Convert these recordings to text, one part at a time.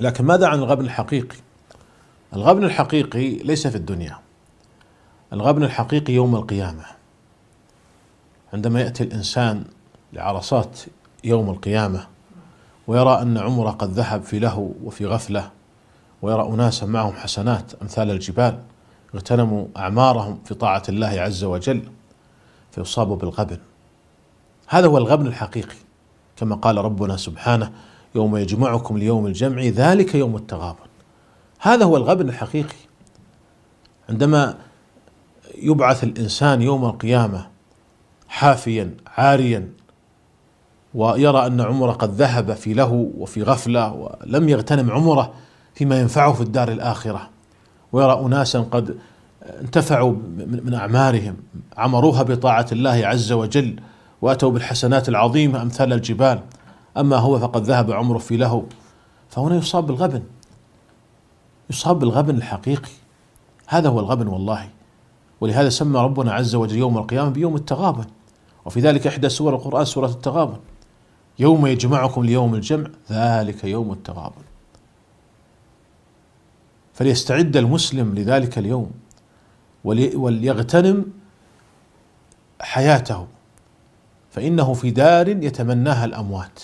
لكن ماذا عن الغبن الحقيقي؟ الغبن الحقيقي ليس في الدنيا الغبن الحقيقي يوم القيامة عندما يأتي الإنسان لعرصات يوم القيامة ويرى أن عمره قد ذهب في لهو وفي غفلة ويرى أناسا معهم حسنات أمثال الجبال اغتنموا أعمارهم في طاعة الله عز وجل فيصابوا بالغبن هذا هو الغبن الحقيقي كما قال ربنا سبحانه يوم يجمعكم ليوم الجمع ذلك يوم التغابن هذا هو الغبن الحقيقي عندما يبعث الانسان يوم القيامه حافيا عاريا ويرى ان عمره قد ذهب في لهو وفي غفله ولم يغتنم عمره فيما ينفعه في الدار الاخره ويرى اناسا قد انتفعوا من اعمارهم عمروها بطاعه الله عز وجل واتوا بالحسنات العظيمه امثال الجبال أما هو فقد ذهب عمره في لهو فهنا يصاب بالغبن يصاب بالغبن الحقيقي هذا هو الغبن والله ولهذا سمى ربنا عز وجل يوم القيامة بيوم التغابن وفي ذلك إحدى سور القرآن سورة التغابن يوم يجمعكم ليوم الجمع ذلك يوم التغابن فليستعد المسلم لذلك اليوم وليغتنم حياته فإنه في دار يتمناها الأموات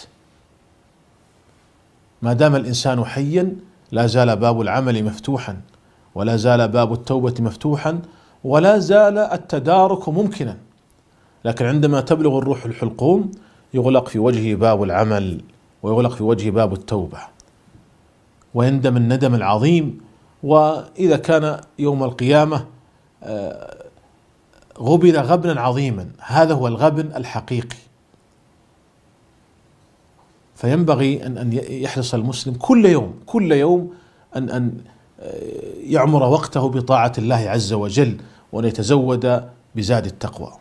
ما دام الانسان حيا لا زال باب العمل مفتوحا ولا زال باب التوبه مفتوحا ولا زال التدارك ممكنا لكن عندما تبلغ الروح الحلقوم يغلق في وجهه باب العمل ويغلق في وجهه باب التوبه ويندم الندم العظيم واذا كان يوم القيامه آه، غبن غبنا عظيما هذا هو الغبن الحقيقي فينبغي أن أن يحرص المسلم كل يوم كل يوم أن أن آه، يعمر وقته بطاعة الله عز وجل وأن يتزود بزاد التقوى